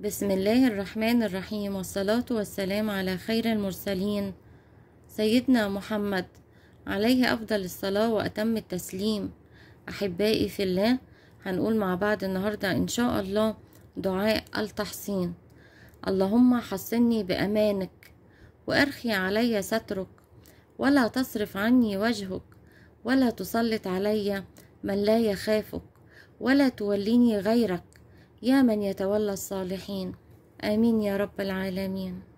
بسم الله الرحمن الرحيم والصلاة والسلام على خير المرسلين سيدنا محمد عليه أفضل الصلاة وأتم التسليم أحبائي في الله هنقول مع بعض النهاردة إن شاء الله دعاء التحصين اللهم حصني بأمانك وأرخي علي سترك ولا تصرف عني وجهك ولا تسلط علي من لا يخافك ولا توليني غيرك يا من يتولى الصالحين امين يا رب العالمين